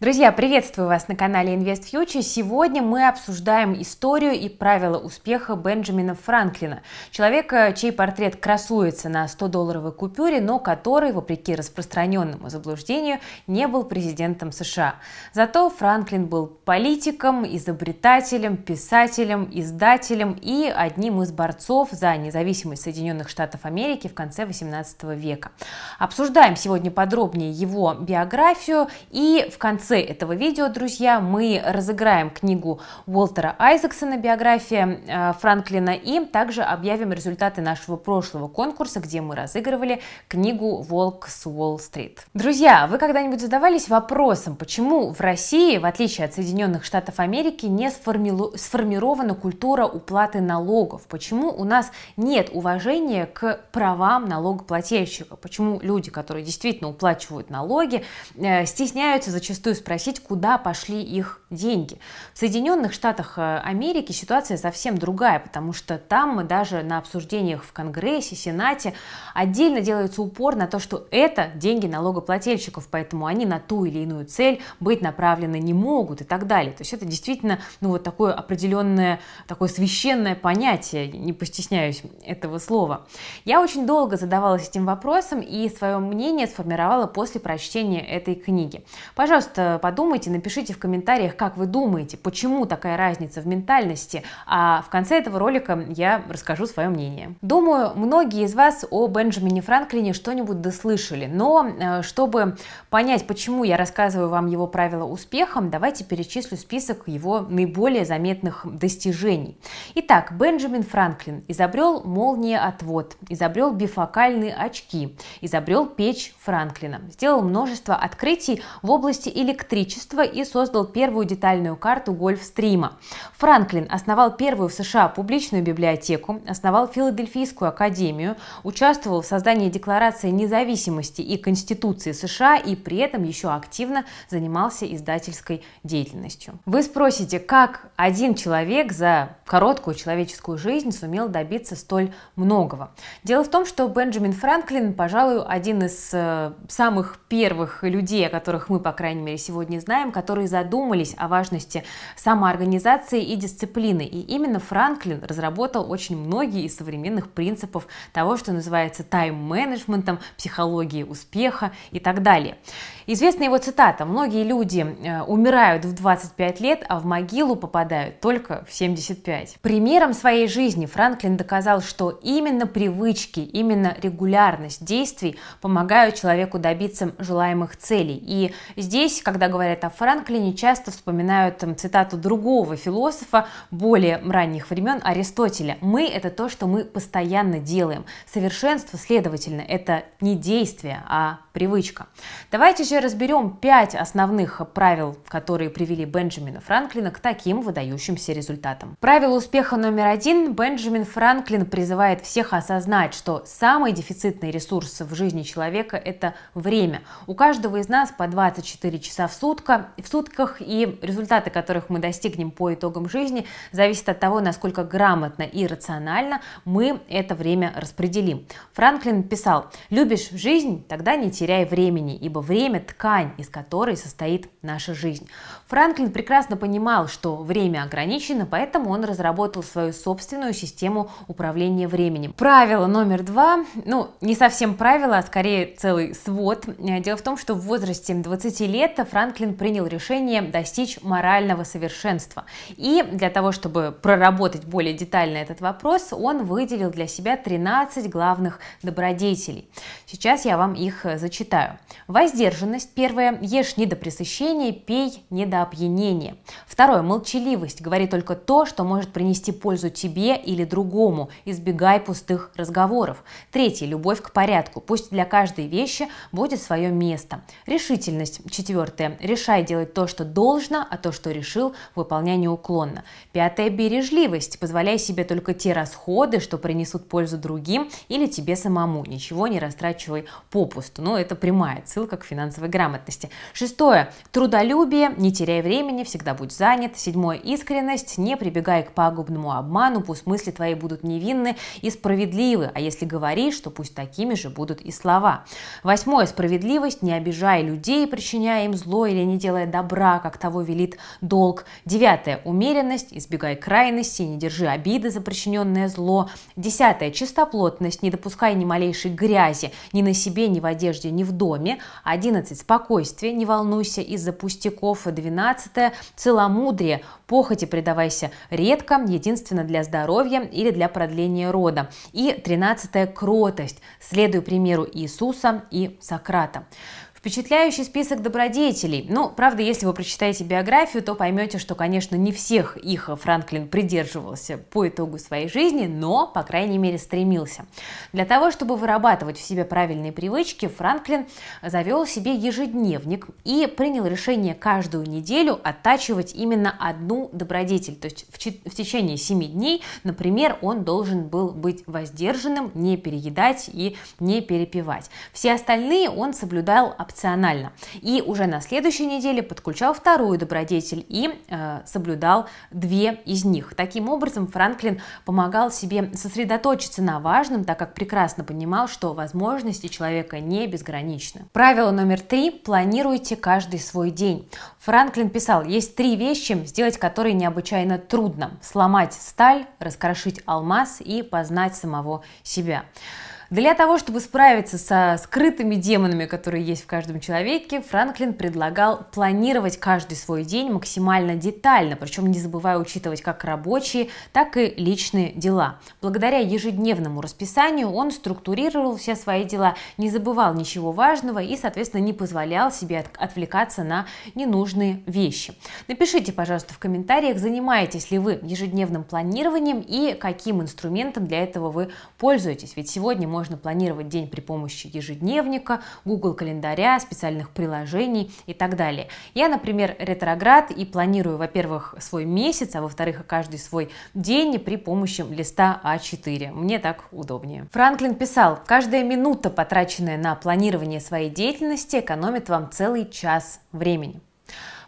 Друзья, приветствую вас на канале Invest Future. Сегодня мы обсуждаем историю и правила успеха Бенджамина Франклина, человека, чей портрет красуется на 100-долларовой купюре, но который, вопреки распространенному заблуждению, не был президентом США. Зато Франклин был политиком, изобретателем, писателем, издателем и одним из борцов за независимость Соединенных Штатов Америки в конце 18 века. Обсуждаем сегодня подробнее его биографию и в конце конце этого видео, друзья, мы разыграем книгу Уолтера Айзексона «Биография э, Франклина» и также объявим результаты нашего прошлого конкурса, где мы разыгрывали книгу «Волк с Уолл-стрит». Друзья, вы когда-нибудь задавались вопросом, почему в России, в отличие от Соединенных Штатов Америки, не сформилу... сформирована культура уплаты налогов? Почему у нас нет уважения к правам налогоплательщика? Почему люди, которые действительно уплачивают налоги, э, стесняются зачастую спросить, куда пошли их деньги. В Соединенных Штатах э, Америки ситуация совсем другая, потому что там мы даже на обсуждениях в Конгрессе, Сенате отдельно делается упор на то, что это деньги налогоплательщиков, поэтому они на ту или иную цель быть направлены не могут и так далее. То есть это действительно ну, вот такое определенное, такое священное понятие, не постесняюсь этого слова. Я очень долго задавалась этим вопросом и свое мнение сформировала после прочтения этой книги. Пожалуйста, Э, подумайте, напишите в комментариях, как вы думаете, почему такая разница в ментальности, а в конце этого ролика я расскажу свое мнение. Думаю, многие из вас о Бенджамине Франклине что-нибудь дослышали, но э, чтобы понять, почему я рассказываю вам его правила успеха, давайте перечислю список его наиболее заметных достижений. Итак, Бенджамин Франклин изобрел молниеотвод, изобрел бифокальные очки, изобрел печь Франклина, сделал множество открытий в области электроники, электричество и создал первую детальную карту гольфстрима. Франклин основал первую в США публичную библиотеку, основал Филадельфийскую академию, участвовал в создании Декларации независимости и Конституции США и при этом еще активно занимался издательской деятельностью. Вы спросите, как один человек за короткую человеческую жизнь сумел добиться столь многого? Дело в том, что Бенджамин Франклин, пожалуй, один из э, самых первых людей, о которых мы, по крайней мере, сегодня знаем, которые задумались о важности самоорганизации и дисциплины. И именно Франклин разработал очень многие из современных принципов того, что называется тайм-менеджментом, психологией успеха и так далее. Известна его цитата «Многие люди э, умирают в 25 лет, а в могилу попадают только в 75». Примером своей жизни Франклин доказал, что именно привычки, именно регулярность действий помогают человеку добиться желаемых целей. И здесь, когда говорят о Франклине, часто вспоминают цитату другого философа более ранних времен Аристотеля. «Мы – это то, что мы постоянно делаем. Совершенство, следовательно, это не действие, а привычка». Давайте же разберем пять основных правил, которые привели Бенджамина Франклина к таким выдающимся результатам. Правило успеха номер один. Бенджамин Франклин призывает всех осознать, что самый дефицитный ресурс в жизни человека – это время. У каждого из нас по 24 часа часа в, сутка, в сутках, и результаты, которых мы достигнем по итогам жизни, зависят от того, насколько грамотно и рационально мы это время распределим. Франклин писал, любишь жизнь, тогда не теряй времени, ибо время – ткань, из которой состоит наша жизнь. Франклин прекрасно понимал, что время ограничено, поэтому он разработал свою собственную систему управления временем. Правило номер два, ну, не совсем правило, а скорее целый свод. Дело в том, что в возрасте 20 лет Франклин принял решение достичь морального совершенства. И для того, чтобы проработать более детально этот вопрос, он выделил для себя 13 главных добродетелей. Сейчас я вам их э, зачитаю. Воздержанность. Первое. Ешь не до пресыщения, пей не до опьянения. Второе. Молчаливость. Говори только то, что может принести пользу тебе или другому. Избегай пустых разговоров. Третье. Любовь к порядку. Пусть для каждой вещи будет свое место. Решительность. Четвертое Четвертое. Решай делать то, что должно, а то, что решил, выполняй неуклонно. Пятое. Бережливость. Позволяй себе только те расходы, что принесут пользу другим или тебе самому. Ничего не растрачивай попусту. ну, это прямая ссылка к финансовой грамотности. Шестое. Трудолюбие. Не теряй времени, всегда будь занят. Седьмое. Искренность. Не прибегай к пагубному обману. Пусть мысли твои будут невинны и справедливы. А если говоришь, то пусть такими же будут и слова. Восьмое. Справедливость. Не обижай людей, причиняя им зло зло или не делай добра, как того велит долг. Девятое – умеренность, избегай крайности, не держи обиды за причиненное зло. Десятое – чистоплотность, не допускай ни малейшей грязи ни на себе, ни в одежде, ни в доме. Одиннадцать – спокойствие, не волнуйся из-за пустяков. Двенадцатое – целомудрие, похоти предавайся редко, единственно для здоровья или для продления рода. И тринадцатое – кротость, следуй примеру Иисуса и Сократа. Впечатляющий список добродетелей. Ну, правда, если вы прочитаете биографию, то поймете, что, конечно, не всех их Франклин придерживался по итогу своей жизни, но, по крайней мере, стремился. Для того, чтобы вырабатывать в себе правильные привычки, Франклин завел себе ежедневник и принял решение каждую неделю оттачивать именно одну добродетель. То есть в, в течение семи дней, например, он должен был быть воздержанным, не переедать и не перепивать. Все остальные он соблюдал опционально. И уже на следующей неделе подключал вторую добродетель и э, соблюдал две из них. Таким образом, Франклин помогал себе сосредоточиться на важном, так как прекрасно понимал, что возможности человека не безграничны. Правило номер три. Планируйте каждый свой день. Франклин писал, есть три вещи, сделать которые необычайно трудно. Сломать сталь, раскрошить алмаз и познать самого себя. Для того, чтобы справиться со скрытыми демонами, которые есть в каждом человеке, Франклин предлагал планировать каждый свой день максимально детально, причем не забывая учитывать как рабочие, так и личные дела. Благодаря ежедневному расписанию он структурировал все свои дела, не забывал ничего важного и, соответственно, не позволял себе отвлекаться на ненужные вещи. Напишите, пожалуйста, в комментариях, занимаетесь ли вы ежедневным планированием и каким инструментом для этого вы пользуетесь. Ведь сегодня можно можно планировать день при помощи ежедневника, Google календаря, специальных приложений и так далее. Я, например, ретроград и планирую, во-первых, свой месяц, а во-вторых, каждый свой день при помощи листа А4. Мне так удобнее. Франклин писал, каждая минута, потраченная на планирование своей деятельности, экономит вам целый час времени.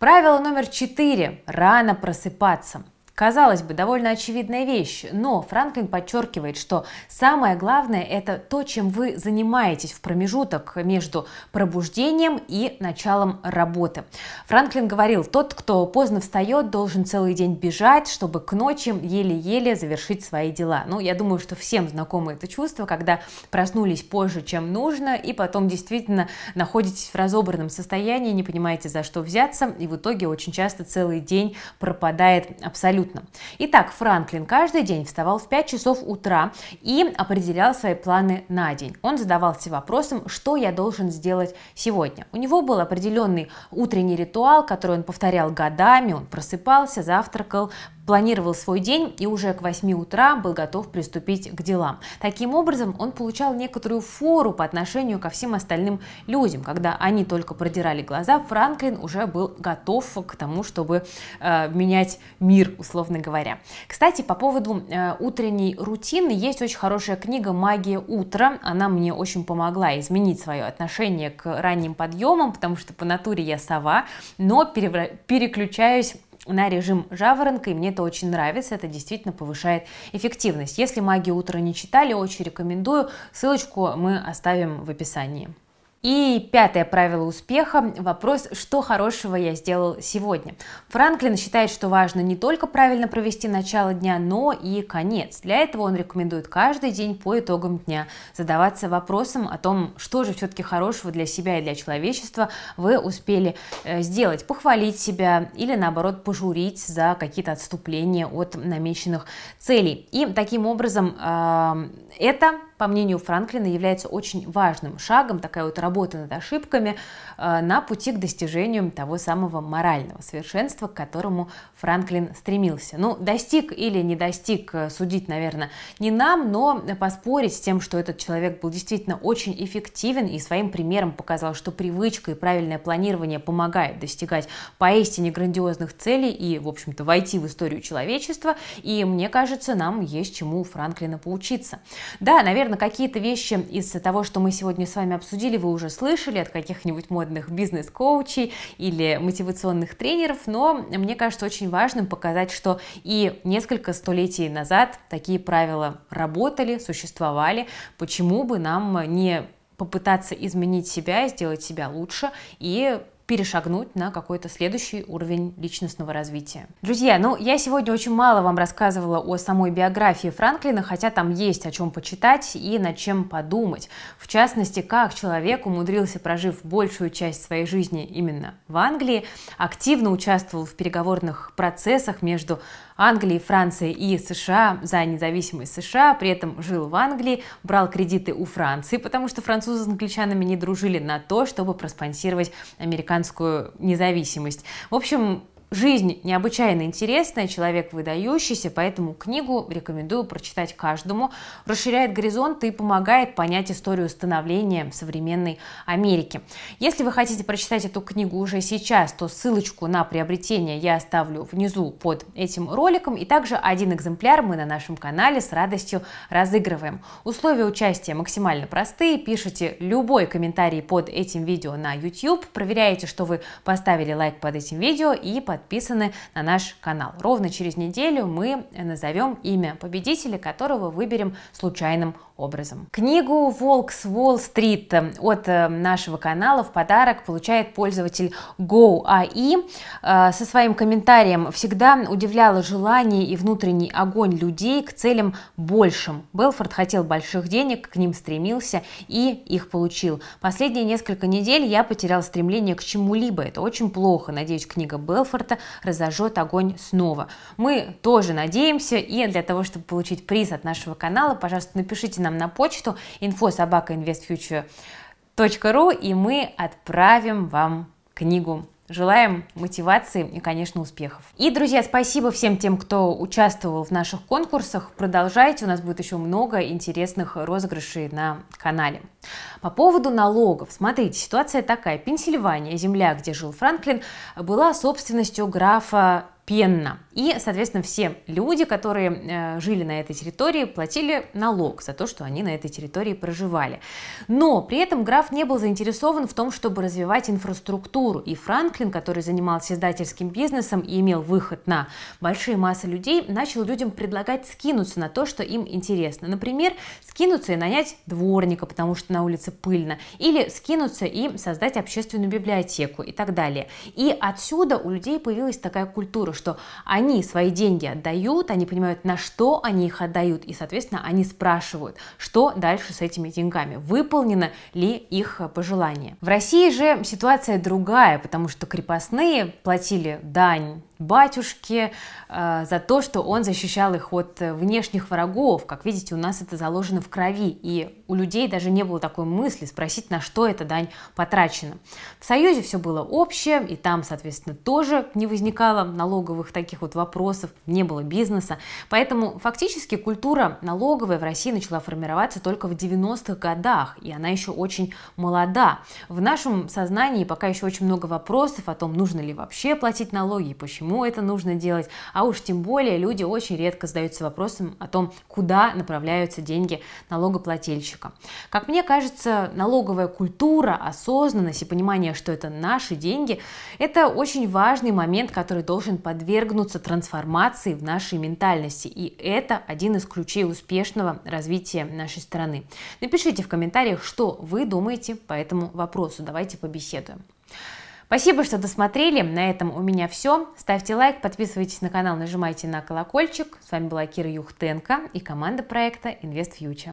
Правило номер четыре – рано просыпаться. Казалось бы, довольно очевидная вещь, но Франклин подчеркивает, что самое главное – это то, чем вы занимаетесь в промежуток между пробуждением и началом работы. Франклин говорил, тот, кто поздно встает, должен целый день бежать, чтобы к ночи еле-еле завершить свои дела. Ну, я думаю, что всем знакомо это чувство, когда проснулись позже, чем нужно, и потом действительно находитесь в разобранном состоянии, не понимаете, за что взяться, и в итоге очень часто целый день пропадает абсолютно абсолютно. Итак, Франклин каждый день вставал в 5 часов утра и определял свои планы на день. Он задавался вопросом, что я должен сделать сегодня. У него был определенный утренний ритуал, который он повторял годами, он просыпался, завтракал, планировал свой день и уже к 8 утра был готов приступить к делам. Таким образом, он получал некоторую фору по отношению ко всем остальным людям. Когда они только продирали глаза, Франклин уже был готов к тому, чтобы э, менять мир, условно говоря. Кстати, по поводу э, утренней рутины есть очень хорошая книга «Магия утра». Она мне очень помогла изменить свое отношение к ранним подъемам, потому что по натуре я сова, но переключаюсь на режим жаворонка, и мне это очень нравится, это действительно повышает эффективность. Если «Магию утра» не читали, очень рекомендую, ссылочку мы оставим в описании. И пятое правило успеха – вопрос, что хорошего я сделал сегодня. Франклин считает, что важно не только правильно провести начало дня, но и конец. Для этого он рекомендует каждый день по итогам дня задаваться вопросом о том, что же все-таки хорошего для себя и для человечества вы успели э, сделать. Похвалить себя или, наоборот, пожурить за какие-то отступления от намеченных целей. И таким образом это, по мнению Франклина, является очень важным шагом, такая вот работа над ошибками э, на пути к достижению того самого морального совершенства, к которому Франклин стремился. Ну, достиг или не достиг, э, судить, наверное, не нам, но поспорить с тем, что этот человек был действительно очень эффективен и своим примером показал, что привычка и правильное планирование помогает достигать поистине грандиозных целей и, в общем-то, войти в историю человечества. И мне кажется, нам есть чему у Франклина поучиться. Да, наверное, какие-то вещи из того, что мы сегодня с вами обсудили, вы уже слышали от каких-нибудь модных бизнес-коучей или мотивационных тренеров, но мне кажется очень важным показать, что и несколько столетий назад такие правила работали, существовали, почему бы нам не попытаться изменить себя, сделать себя лучше и перешагнуть на какой-то следующий уровень личностного развития. Друзья, ну я сегодня очень мало вам рассказывала о самой биографии Франклина, хотя там есть о чем почитать и над чем подумать. В частности, как человек умудрился, прожив большую часть своей жизни именно в Англии, активно участвовал в переговорных процессах между Англией, Францией и США за независимость США, при этом жил в Англии, брал кредиты у Франции, потому что французы с англичанами не дружили на то, чтобы проспонсировать американцев американскую независимость. В общем, Жизнь необычайно интересная, человек выдающийся, поэтому книгу рекомендую прочитать каждому. Расширяет горизонты и помогает понять историю становления современной Америки. Если вы хотите прочитать эту книгу уже сейчас, то ссылочку на приобретение я оставлю внизу под этим роликом. И также один экземпляр мы на нашем канале с радостью разыгрываем. Условия участия максимально простые. Пишите любой комментарий под этим видео на YouTube, проверяете, что вы поставили лайк под этим видео и под подписаны на наш канал. Ровно через неделю мы назовем имя победителя, которого выберем случайным образом образом. Книгу «Волк с Уолл-стрит» от э, нашего канала в подарок получает пользователь GoAI. E. Э, со своим комментарием всегда удивляло желание и внутренний огонь людей к целям большим. Белфорд хотел больших денег, к ним стремился и их получил. Последние несколько недель я потерял стремление к чему-либо. Это очень плохо. Надеюсь, книга Белфорта разожжет огонь снова. Мы тоже надеемся. И для того, чтобы получить приз от нашего канала, пожалуйста, напишите нам нам на почту info.sobakainvestfuture.ru и мы отправим вам книгу. Желаем мотивации и, конечно, успехов. И, друзья, спасибо всем тем, кто участвовал в наших конкурсах. Продолжайте, у нас будет еще много интересных розыгрышей на канале. По поводу налогов. Смотрите, ситуация такая. Пенсильвания, земля, где жил Франклин, была собственностью графа Пенна. И, соответственно, все люди, которые э, жили на этой территории, платили налог за то, что они на этой территории проживали. Но при этом граф не был заинтересован в том, чтобы развивать инфраструктуру. И Франклин, который занимался издательским бизнесом и имел выход на большие массы людей, начал людям предлагать скинуться на то, что им интересно. Например, скинуться и нанять дворника, потому что на улице пыльно. Или скинуться и создать общественную библиотеку и так далее. И отсюда у людей появилась такая культура, миру, что они свои деньги отдают, они понимают, на что они их отдают, и, соответственно, они спрашивают, что дальше с этими деньгами, выполнено ли их пожелание. В России же ситуация другая, потому что крепостные платили дань батюшке э, за то, что он защищал их от э, внешних врагов. Как видите, у нас это заложено в крови, и у людей даже не было такой мысли спросить, на что эта дань потрачена. В Союзе все было общее, и там, соответственно, тоже не возникало налоговых таких вот вопросов, не было бизнеса. Поэтому фактически культура налоговая в России начала формироваться только в 90-х годах, и она еще очень молода. В нашем сознании пока еще очень много вопросов о том, нужно ли вообще платить налоги и почему почему это нужно делать, а уж тем более люди очень редко задаются вопросом о том, куда направляются деньги налогоплательщика. Как мне кажется, налоговая культура, осознанность и понимание, что это наши деньги, это очень важный момент, который должен подвергнуться трансформации в нашей ментальности, и это один из ключей успешного развития нашей страны. Напишите в комментариях, что вы думаете по этому вопросу, давайте побеседуем. Спасибо, что досмотрели. На этом у меня все. Ставьте лайк, подписывайтесь на канал, нажимайте на колокольчик. С вами была Кира Юхтенко и команда проекта InvestFuture.